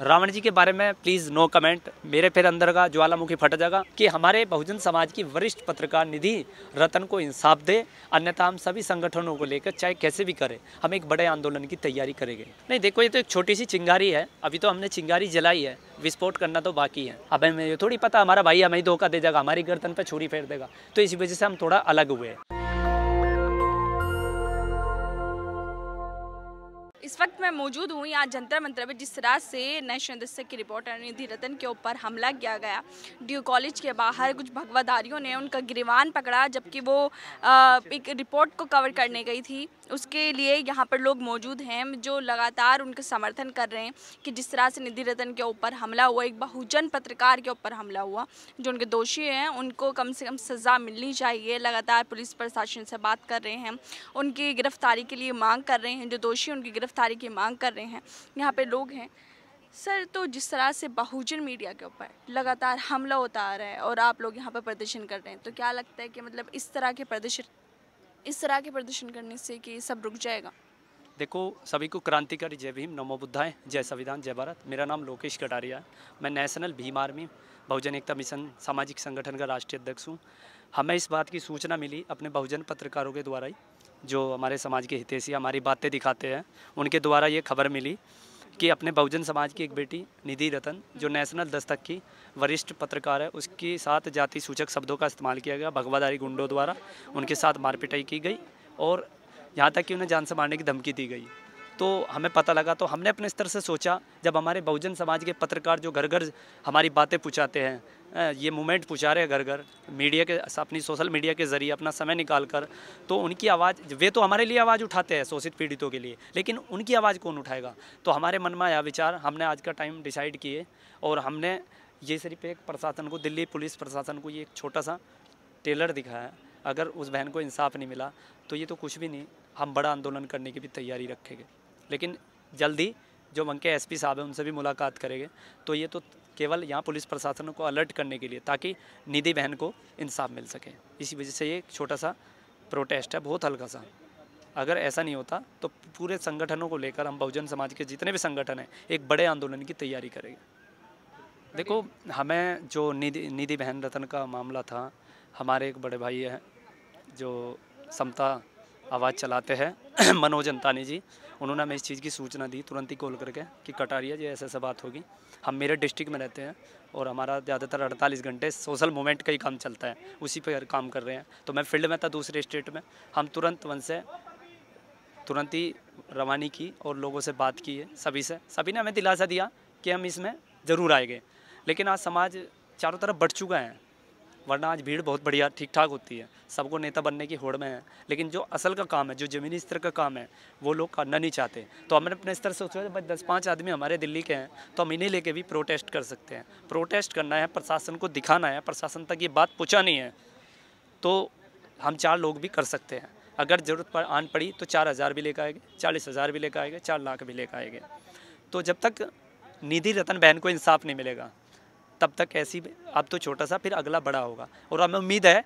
रावण जी के बारे में प्लीज़ नो कमेंट मेरे फिर अंदर का ज्वालामुखी फट जाएगा कि हमारे बहुजन समाज की वरिष्ठ पत्रकार निधि रतन को इंसाफ दे अन्यथा हम सभी संगठनों को लेकर चाहे कैसे भी करें हम एक बड़े आंदोलन की तैयारी करेंगे नहीं देखो ये तो एक छोटी सी चिंगारी है अभी तो हमने चिंगारी जलाई है विस्फोट करना तो बाकी है अब हमें ये थोड़ी पता हमारा भाई हमें धोखा दे जाएगा हमारी गर्दन पर छुरी फेर देगा तो इसी वजह से हम थोड़ा अलग हुए हैं इस वक्त मैं मौजूद हूँ यहाँ जंतर मंत्र में जिस रात से नेशनल दस्य की रिपोर्टर निधि रतन के ऊपर हमला किया गया डी कॉलेज के बाहर कुछ भगवाधारियों ने उनका गिरवान पकड़ा जबकि वो एक रिपोर्ट को कवर करने गई थी उसके लिए यहाँ पर लोग मौजूद हैं जो लगातार उनका समर्थन कर रहे हैं कि जिस तरह से निधि रतन के ऊपर हमला हुआ एक बहुजन पत्रकार के ऊपर हमला हुआ जो उनके दोषी हैं उनको कम से कम सज़ा मिलनी चाहिए लगातार पुलिस प्रशासन से बात कर रहे हैं उनकी गिरफ्तारी के लिए मांग कर रहे हैं जो दोषी उनकी गिरफ्तार गिरफ्तारी की मांग कर रहे हैं यहाँ पे लोग हैं सर तो जिस तरह से बहुजन मीडिया के ऊपर लगातार हमला होता आ रहा है और आप लोग यहाँ पर प्रदर्शन कर रहे हैं तो क्या लगता है कि मतलब इस तरह के प्रदर्शन इस तरह के प्रदर्शन करने से कि सब रुक जाएगा देखो सभी को क्रांतिकारी जय भीम नमो बुद्धाएं जय संविधान जय भारत मेरा नाम लोकेश कटारिया है मैं national Bhim army Bahujan Ekta mission सामाजिक संगठन का राष्ट्रीय अध्यक्ष हूँ हमें इस बात की सूचना मिली अपने बहुजन पत्रकारों के द्वारा ही जो हमारे समाज के हितेशी हमारी बातें दिखाते हैं उनके द्वारा ये खबर मिली कि अपने बहुजन समाज की एक बेटी निधि रतन जो नेशनल दस्तक की वरिष्ठ पत्रकार है उसके साथ जाति सूचक शब्दों का इस्तेमाल किया गया भगवादारी गुंडों द्वारा उनके साथ मारपिटाई की गई और यहाँ तक कि उन्हें जान से मारने की धमकी दी गई तो हमें पता लगा तो हमने अपने स्तर से सोचा जब हमारे बहुजन समाज के पत्रकार जो घर घर हमारी बातें पूछाते हैं ये मूवमेंट पहुँचा रहे हैं घर घर मीडिया के अपनी सोशल मीडिया के ज़रिए अपना समय निकाल कर तो उनकी आवाज़ वे तो हमारे लिए आवाज़ उठाते हैं शोषित पीड़ितों के लिए लेकिन उनकी आवाज़ कौन उठाएगा तो हमारे मन में आया विचार हमने आज का टाइम डिसाइड किए और हमने ये सिर्फ एक प्रशासन को दिल्ली पुलिस प्रशासन को ये एक छोटा सा टेलर दिखाया अगर उस बहन को इंसाफ नहीं मिला तो ये तो कुछ भी नहीं हम बड़ा आंदोलन करने की भी तैयारी रखेंगे लेकिन जल्दी जो वहाँ एसपी साहब हैं उनसे भी मुलाकात करेंगे तो ये तो केवल यहाँ पुलिस प्रशासन को अलर्ट करने के लिए ताकि निधि बहन को इंसाफ मिल सके इसी वजह से ये छोटा सा प्रोटेस्ट है बहुत हल्का सा अगर ऐसा नहीं होता तो पूरे संगठनों को लेकर हम बहुजन समाज के जितने भी संगठन हैं एक बड़े आंदोलन की तैयारी करेंगे देखो हमें जो निधि निधि बहन रतन का मामला था हमारे एक बड़े भाई हैं जो समता आवाज़ चलाते हैं मनोज अंतानी जी उन्होंने हमें इस चीज़ की सूचना दी तुरंत ही कॉल करके कि कटारिया जी ऐसे ऐसा बात होगी हम मेरे डिस्ट्रिक्ट में रहते हैं और हमारा ज़्यादातर अड़तालीस घंटे सोशल मूवमेंट का ही काम चलता है उसी पर काम कर रहे हैं तो मैं फील्ड में था दूसरे स्टेट में हम तुरंत वन से तुरंत ही रवानी की और लोगों से बात की है सभी से सभी ने हमें दिलासा दिया कि हम इसमें ज़रूर आएंगे लेकिन आज समाज चारों तरफ बढ़ चुका है वरना आज भीड़ बहुत बढ़िया ठीक ठाक होती है सबको नेता बनने की होड़ में है लेकिन जो असल का काम है जो ज़मीनी स्तर का काम है वो लोग करना नहीं चाहते तो हमने अपने स्तर से सोचा भाई दस पाँच आदमी हमारे दिल्ली के हैं तो हम इन्हें लेके भी प्रोटेस्ट कर सकते हैं प्रोटेस्ट करना है प्रशासन को दिखाना है प्रशासन तक ये बात नहीं है तो हम चार लोग भी कर सकते हैं अगर ज़रूरत पर आन पड़ी तो चार हज़ार भी लेकर आएंगे चालीस हज़ार भी लेकर आएंगे चार लाख भी लेकर आएंगे तो जब तक निधि रतन बहन को इंसाफ नहीं मिलेगा तब तक ऐसी अब तो छोटा सा फिर अगला बड़ा होगा और हमें उम्मीद है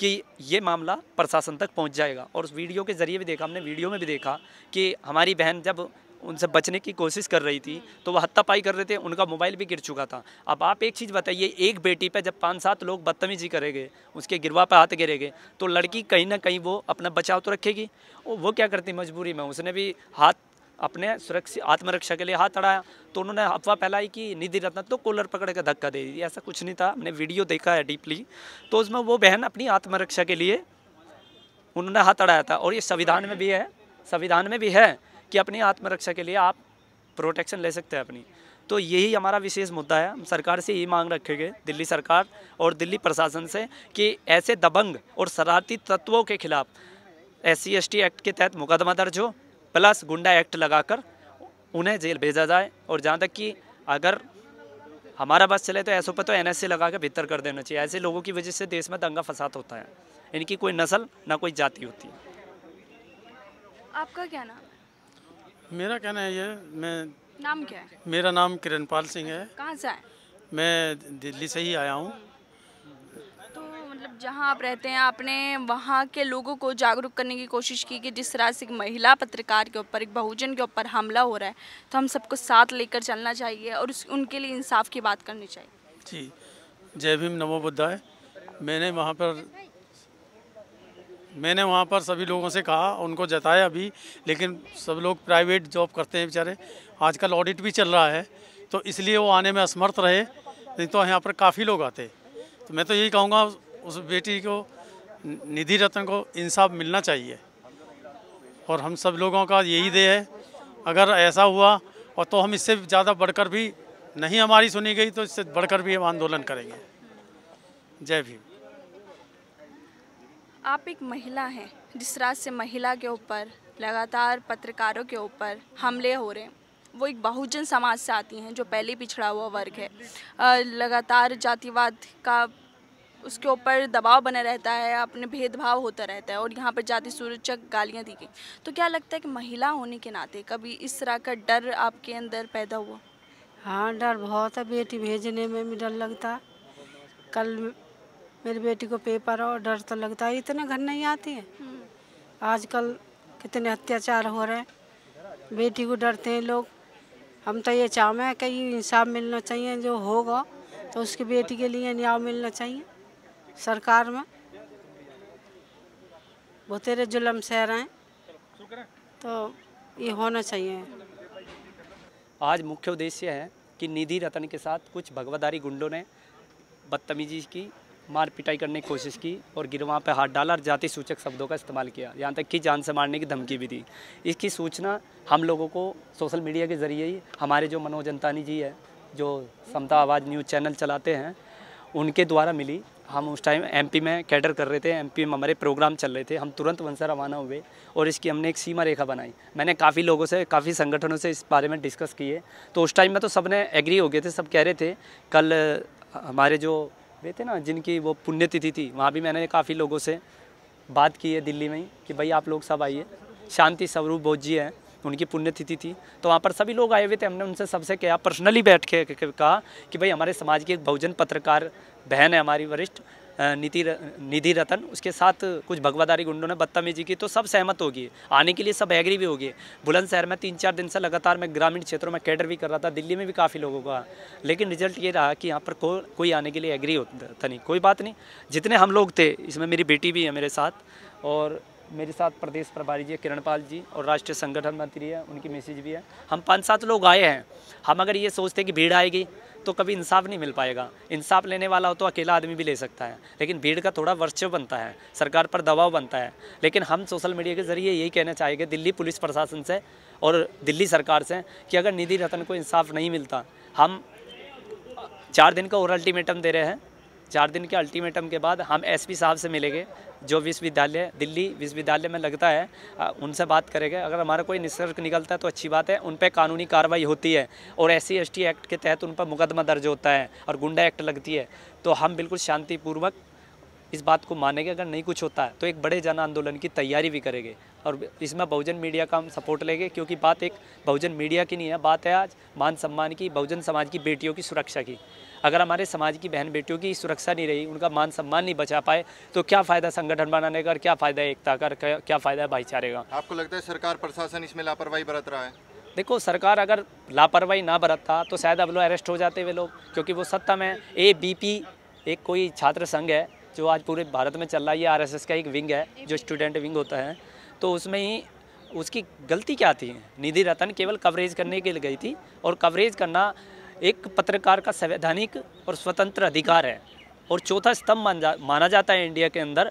कि ये मामला प्रशासन तक पहुंच जाएगा और उस वीडियो के ज़रिए भी देखा हमने वीडियो में भी देखा कि हमारी बहन जब उनसे बचने की कोशिश कर रही थी तो वह हत्तापाई कर रहे थे उनका मोबाइल भी गिर चुका था अब आप एक चीज़ बताइए एक बेटी पे जब पांच सात लोग बदतमीजी करेंगे उसके गिरवा पे हाथ गिरेंगे तो लड़की कहीं ना कहीं वो अपना बचाव तो रखेगी वो क्या करती मजबूरी में उसने भी हाथ अपने सुरक्षा आत्मरक्षा के लिए हाथ अड़ाया तो उन्होंने अफवाह फैलाई कि निधि रत्न तो कोलर पकड़ के धक्का दे दी ऐसा कुछ नहीं था हमने वीडियो देखा है डीपली तो उसमें वो बहन अपनी आत्मरक्षा के लिए उन्होंने हाथ अड़ाया था और ये संविधान में भी है संविधान में भी है कि अपनी आत्मरक्षा के लिए आप प्रोटेक्शन ले सकते हैं अपनी तो यही हमारा विशेष मुद्दा है हम सरकार से यही मांग रखेंगे दिल्ली सरकार और दिल्ली प्रशासन से कि ऐसे दबंग और शरारती तत्वों के खिलाफ एस सी एक्ट के तहत मुकदमा दर्ज हो प्लस गुंडा एक्ट लगाकर उन्हें जेल भेजा जाए और जहाँ तक कि अगर हमारा बस चले तो ऐसे पर तो एनएससी लगा के भीतर कर देना चाहिए ऐसे लोगों की वजह से देश में दंगा फसाद होता है इनकी कोई नस्ल ना कोई जाति होती है आपका क्या नाम है मेरा कहना है ये मैं नाम क्या है मेरा नाम किरणपाल सिंह है कहाँ से है मैं दिल्ली से ही आया हूँ मतलब जहां आप रहते हैं आपने वहां के लोगों को जागरूक करने की कोशिश की कि जिस तरह से एक महिला पत्रकार के ऊपर एक बहुजन के ऊपर हमला हो रहा है तो हम सबको साथ लेकर चलना चाहिए और उस उनके लिए इंसाफ की बात करनी चाहिए जी जय भीम नमो बुद्धाय मैंने वहाँ पर मैंने वहाँ पर सभी लोगों से कहा उनको जताया भी लेकिन सब लोग प्राइवेट जॉब करते हैं बेचारे आजकल ऑडिट भी चल रहा है तो इसलिए वो आने में असमर्थ रहे नहीं तो यहाँ पर काफ़ी लोग आते तो मैं तो यही कहूँगा उस बेटी को निधि रत्न को इंसाफ मिलना चाहिए और हम सब लोगों का यही दे है अगर ऐसा हुआ और तो हम इससे ज़्यादा बढ़कर भी नहीं हमारी सुनी गई तो इससे बढ़कर भी हम आंदोलन करेंगे जय भीम आप एक महिला हैं जिस रात से महिला के ऊपर लगातार पत्रकारों के ऊपर हमले हो रहे हैं वो एक बहुजन समाज से आती हैं जो पहले पिछड़ा हुआ वर्ग है लगातार जातिवाद का उसके ऊपर दबाव बना रहता है अपने भेदभाव होता रहता है और यहाँ पर जाति सुरक्षक गालियाँ दी गई तो क्या लगता है कि महिला होने के नाते कभी इस तरह का डर आपके अंदर पैदा हुआ हाँ डर बहुत है बेटी भेजने में भी डर लगता कल मेरी बेटी को पेपर और डर तो लगता है इतने घर नहीं आती है हम्म। आजकल कितने अत्याचार हो रहे हैं बेटी को डरते हैं लोग हम तो ये चाहें कहीं इंसाफ मिलना चाहिए जो होगा तो उसकी बेटी के लिए न्याय मिलना चाहिए सरकार में बहुतेरे जुलम सह रहे हैं तो ये होना चाहिए आज मुख्य उद्देश्य है कि निधि रतन के साथ कुछ भगवदारी गुंडों ने बदतमीजी की मार पिटाई करने की कोशिश की और गिरवा पर हाथ डाला और जाति सूचक शब्दों का इस्तेमाल किया यहाँ तक कि जान से मारने की धमकी भी दी इसकी सूचना हम लोगों को सोशल मीडिया के ज़रिए ही हमारे जो मनोज अंतानी जी है जो समता आवाज़ न्यूज़ चैनल चलाते हैं उनके द्वारा मिली हम उस टाइम एमपी में कैडर कर रहे थे एमपी में हमारे प्रोग्राम चल रहे थे हम तुरंत वनसा रवाना हुए और इसकी हमने एक सीमा रेखा बनाई मैंने काफ़ी लोगों से काफ़ी संगठनों से इस बारे में डिस्कस किए तो उस टाइम में तो सब ने एग्री हो गए थे सब कह रहे थे कल हमारे जो वे थे ना जिनकी वो पुण्यतिथि थी वहाँ भी मैंने काफ़ी लोगों से बात की है दिल्ली में ही कि भाई आप लोग सब आइए शांति स्वरूप बोझ जी हैं उनकी पुण्यतिथि थी तो वहाँ पर सभी लोग आए हुए थे हमने उनसे सबसे कहा पर्सनली बैठ के कहा कि भाई हमारे समाज की एक बहुजन पत्रकार बहन है हमारी वरिष्ठ नीति निधि रतन उसके साथ कुछ भगवादारी गुंडों ने बदतमीजी की तो सब सहमत होगी आने के लिए सब एग्री भी होगी बुलंदशहर में तीन चार दिन से लगातार मैं ग्रामीण क्षेत्रों में कैडर भी कर रहा था दिल्ली में भी काफ़ी लोगों का लेकिन रिजल्ट ये रहा कि यहाँ पर को, कोई आने के लिए एग्री होता था नहीं कोई बात नहीं जितने हम लोग थे इसमें मेरी बेटी भी है मेरे साथ और मेरे साथ प्रदेश प्रभारी जी किरणपाल जी और राष्ट्रीय संगठन मंत्री है उनकी मैसेज भी है हम पाँच सात लोग आए हैं हम अगर ये सोचते कि भीड़ आएगी तो कभी इंसाफ नहीं मिल पाएगा इंसाफ लेने वाला हो तो अकेला आदमी भी ले सकता है लेकिन भीड़ का थोड़ा वर्चस्व बनता है सरकार पर दबाव बनता है लेकिन हम सोशल मीडिया के जरिए यही कहना चाहेंगे दिल्ली पुलिस प्रशासन से और दिल्ली सरकार से कि अगर निधि रतन को इंसाफ नहीं मिलता हम चार दिन का और अल्टीमेटम दे रहे हैं चार दिन के अल्टीमेटम के बाद हम एसपी साहब से मिलेंगे जो विश्वविद्यालय दिल्ली विश्वविद्यालय में लगता है उनसे बात करेंगे अगर हमारा कोई निष्कर्ष निकलता है तो अच्छी बात है उन पर कानूनी कार्रवाई होती है और एस सी एक्ट के तहत उन पर मुकदमा दर्ज होता है और गुंडा एक्ट लगती है तो हम बिल्कुल शांतिपूर्वक इस बात को मानेंगे अगर नहीं कुछ होता है तो एक बड़े जन आंदोलन की तैयारी भी करेंगे और इसमें बहुजन मीडिया का हम सपोर्ट लेंगे क्योंकि बात एक बहुजन मीडिया की नहीं है बात है आज मान सम्मान की बहुजन समाज की बेटियों की सुरक्षा की अगर हमारे समाज की बहन बेटियों की सुरक्षा नहीं रही उनका मान सम्मान नहीं बचा पाए तो क्या फ़ायदा संगठन बनाने का क्या फ़ायदा एकता का क्या फ़ायदा है भाईचारे का आपको लगता है सरकार प्रशासन इसमें लापरवाही बरत रहा है देखो सरकार अगर लापरवाही ना बरतता तो शायद अब लोग अरेस्ट हो जाते हुए लोग क्योंकि वो सत्ता में ए बी पी एक कोई छात्र संघ है जो आज पूरे भारत में चल रहा है ये आरएसएस का एक विंग है जो स्टूडेंट विंग होता है तो उसमें ही उसकी गलती क्या थी निधि रतन केवल कवरेज करने के लिए गई थी और कवरेज करना एक पत्रकार का संवैधानिक और स्वतंत्र अधिकार है और चौथा स्तंभ मान जा माना जाता है इंडिया के अंदर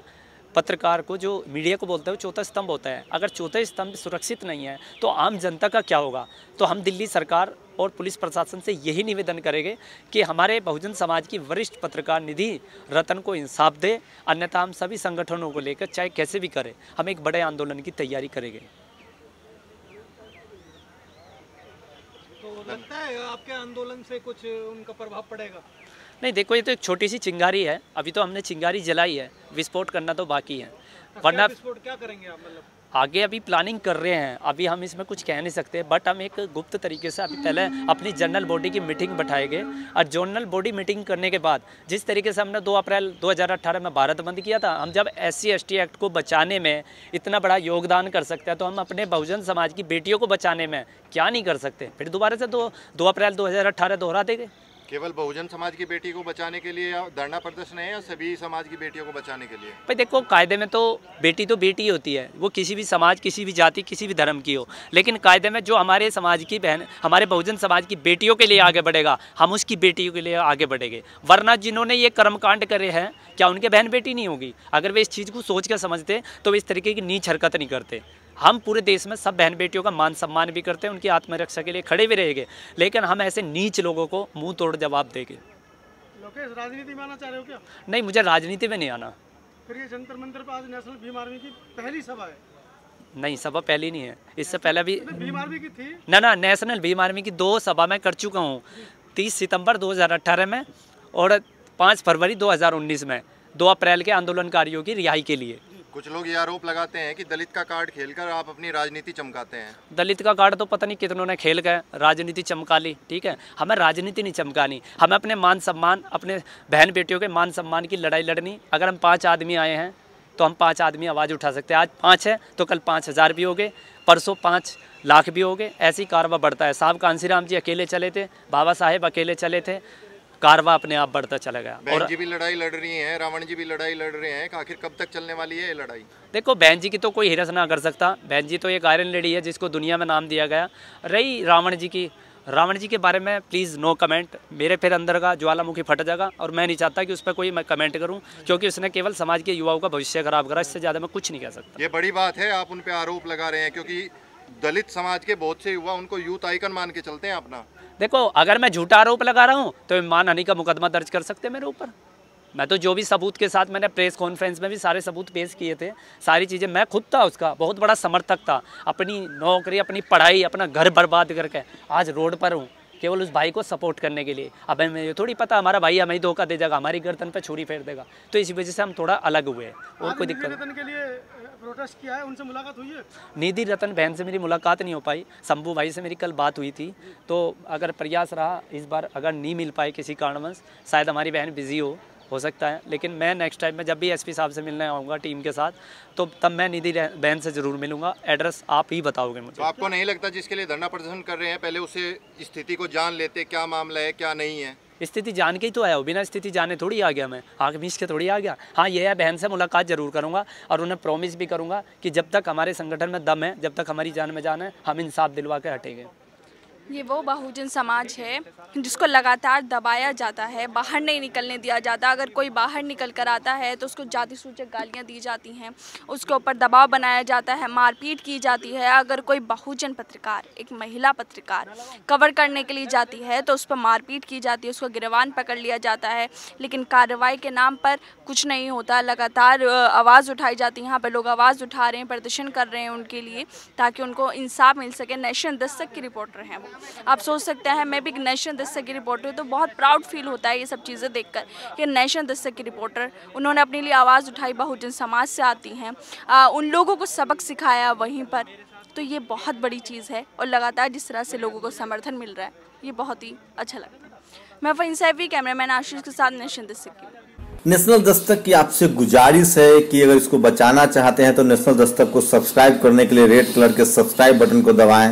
पत्रकार को जो मीडिया को बोलते हैं चौथा स्तंभ होता है अगर चौथा स्तंभ सुरक्षित नहीं है तो आम जनता का क्या होगा तो हम दिल्ली सरकार और पुलिस प्रशासन से यही निवेदन करेंगे कि हमारे बहुजन समाज की वरिष्ठ पत्रकार निधि रतन को इंसाफ दे अन्यथा हम सभी संगठनों को लेकर चाहे कैसे भी करें हम एक बड़े आंदोलन की तैयारी करेंगे लगता है आपके आंदोलन से कुछ उनका प्रभाव पड़ेगा नहीं देखो ये तो एक छोटी सी चिंगारी है अभी तो हमने चिंगारी जलाई है विस्फोट करना तो बाकी है वरना विस्फोट क्या करेंगे आप मतलब आगे अभी प्लानिंग कर रहे हैं अभी हम इसमें कुछ कह नहीं सकते बट हम एक गुप्त तरीके से अभी पहले अपनी जनरल बॉडी की मीटिंग बैठाएंगे और जनरल बॉडी मीटिंग करने के बाद जिस तरीके से हमने 2 अप्रैल 2018 में भारत बंद किया था हम जब एस सी एक्ट को बचाने में इतना बड़ा योगदान कर सकते हैं तो हम अपने बहुजन समाज की बेटियों को बचाने में क्या नहीं कर सकते फिर दोबारा से दो दो अप्रैल दो हज़ार दोहरा देंगे केवल बहुजन समाज की बेटी को बचाने के लिए धरना प्रदर्शन है या सभी समाज की बेटियों को बचाने के लिए भाई देखो कायदे में तो बेटी तो बेटी होती है वो किसी भी समाज किसी भी जाति किसी भी धर्म की हो लेकिन कायदे में जो हमारे समाज की बहन हमारे बहुजन समाज की बेटियों के लिए आगे बढ़ेगा हम उसकी बेटियों के लिए आगे बढ़ेंगे वरना जिन्होंने ये कर्मकांड करे हैं क्या उनके बहन बेटी नहीं होगी अगर वे इस चीज़ को सोच कर समझते तो इस तरीके की नीच हरकत नहीं करते हम पूरे देश में सब बहन बेटियों का मान सम्मान भी करते हैं उनकी आत्मरक्षा के लिए खड़े भी रहेंगे लेकिन हम ऐसे नीच लोगों को मुंह तोड़ जवाब देंगे राजनीति में आना चाह रहे हो क्या नहीं मुझे राजनीति में नहीं आना फिर ये जंतर मंत्र पर आज नेशनल भीम की पहली सभा है नहीं सभा पहली नहीं है इससे पहले भी भीम की थी ना ना नेशनल भीम आर्मी की दो सभा मैं कर चुका हूँ तीस सितंबर 2018 में और पाँच फरवरी 2019 में दो अप्रैल के आंदोलनकारियों की रिहाई के लिए कुछ लोग ये आरोप लगाते हैं कि दलित का कार्ड खेलकर आप अपनी राजनीति चमकाते हैं दलित का कार्ड तो पता नहीं कितनों ने खेल गए राजनीति चमका ली ठीक है हमें राजनीति नहीं चमकानी हमें अपने मान सम्मान अपने बहन बेटियों के मान सम्मान की लड़ाई लड़नी अगर हम पाँच आदमी आए हैं तो हम पाँच आदमी आवाज़ उठा सकते हैं आज पाँच है तो कल पाँच हज़ार भी हो गए परसों पाँच लाख भी हो गए ऐसी कारवा बढ़ता है साहब कांसीराम जी अकेले चले थे बाबा साहेब अकेले चले थे कारवा अपने आप बढ़ता चला गया बहन और जी भी लड़ाई लड़ रही हैं रावण जी भी लड़ाई लड़ रहे हैं आखिर कब तक चलने वाली है ये लड़ाई देखो बहन जी की तो कोई हिरस ना कर सकता बहन जी तो एक आयरन लेडी है जिसको दुनिया में नाम दिया गया रही रावण जी की रावण जी के बारे में प्लीज़ नो कमेंट मेरे फिर अंदर का ज्वालामुखी फट जाएगा और मैं नहीं चाहता कि उस पर कोई मैं कमेंट करूं क्योंकि उसने केवल समाज के युवाओं का भविष्य खराब करा इससे ज़्यादा मैं कुछ नहीं कह सकता ये बड़ी बात है आप उन पर आरोप लगा रहे हैं क्योंकि दलित समाज के बहुत से युवा उनको यूथ आइकन मान के चलते हैं अपना देखो अगर मैं झूठा आरोप लगा रहा हूँ तो इमान हनी का मुकदमा दर्ज कर सकते मेरे ऊपर मैं तो जो भी सबूत के साथ मैंने प्रेस कॉन्फ्रेंस में भी सारे सबूत पेश किए थे सारी चीज़ें मैं खुद था उसका बहुत बड़ा समर्थक था अपनी नौकरी अपनी पढ़ाई अपना घर बर्बाद करके आज रोड पर हूँ केवल उस भाई को सपोर्ट करने के लिए अब हमें ये थोड़ी पता हमारा भाई हमें धोखा दे जाएगा हमारी गर्दन पर छुरी फेर देगा तो इस वजह से हम थोड़ा अलग हुए और कोई दिक्कत प्रोटेस्ट किया है उनसे मुलाकात हुई है निधि रतन बहन से मेरी मुलाकात नहीं हो पाई शंभू भाई से मेरी कल बात हुई थी तो अगर प्रयास रहा इस बार अगर नहीं मिल पाए किसी कारणवश शायद हमारी बहन बिजी हो हो सकता है लेकिन मैं नेक्स्ट टाइम में जब भी एसपी साहब से मिलने आऊँगा टीम के साथ तो तब मैं निधि बहन से जरूर मिलूंगा एड्रेस आप ही बताओगे मुझे तो आपको नहीं लगता जिसके लिए धरना प्रदर्शन कर रहे हैं पहले उसे स्थिति को जान लेते क्या मामला है क्या नहीं है स्थिति जान के ही तो आया हो बिना स्थिति जाने थोड़ी आ गया मैं आँख मीच के थोड़ी आ गया हाँ यह है बहन से मुलाकात जरूर करूँगा और उन्हें प्रॉमिस भी करूँगा कि जब तक हमारे संगठन में दम है जब तक हमारी जान में जान है हम इंसाफ दिलवा के हटेंगे ये वो बहुजन समाज है जिसको लगातार दबाया जाता है बाहर नहीं निकलने दिया जाता अगर कोई बाहर निकल कर आता है तो उसको जाति सूचक गालियाँ दी जाती हैं उसके ऊपर दबाव बनाया जाता है मारपीट की जाती है अगर कोई बहुजन पत्रकार एक महिला पत्रकार कवर करने के लिए जाती है तो उस पर मारपीट की जाती है उसको गिरवान पकड़ लिया जाता है लेकिन कार्रवाई के नाम पर कुछ नहीं होता लगातार आवाज़ उठाई जाती है यहाँ पर लोग आवाज़ उठा रहे हैं प्रदर्शन कर रहे हैं उनके लिए ताकि उनको इंसाफ मिल सके नेशन दस्तक की रिपोर्टर हैं वो आप सोच सकते हैं मैं भी एक नेशनल दस्तक की रिपोर्टर हूँ तो बहुत प्राउड फील होता है ये सब चीज़ें देखकर कि नेशनल दस्तक की रिपोर्टर उन्होंने अपने लिए आवाज़ उठाई बहुजन समाज से आती हैं उन लोगों को सबक सिखाया वहीं पर तो ये बहुत बड़ी चीज़ है और लगातार जिस तरह से लोगों को समर्थन मिल रहा है ये बहुत ही अच्छा लगता है मैं फरीन सैफी कैमरामैन आशीष के साथ नेशनल दस्तक की नेशनल दस्तक की आपसे गुजारिश है कि अगर इसको बचाना चाहते हैं तो नेशनल दस्तक को सब्सक्राइब करने के लिए रेड कलर के सब्सक्राइब बटन को दबाएं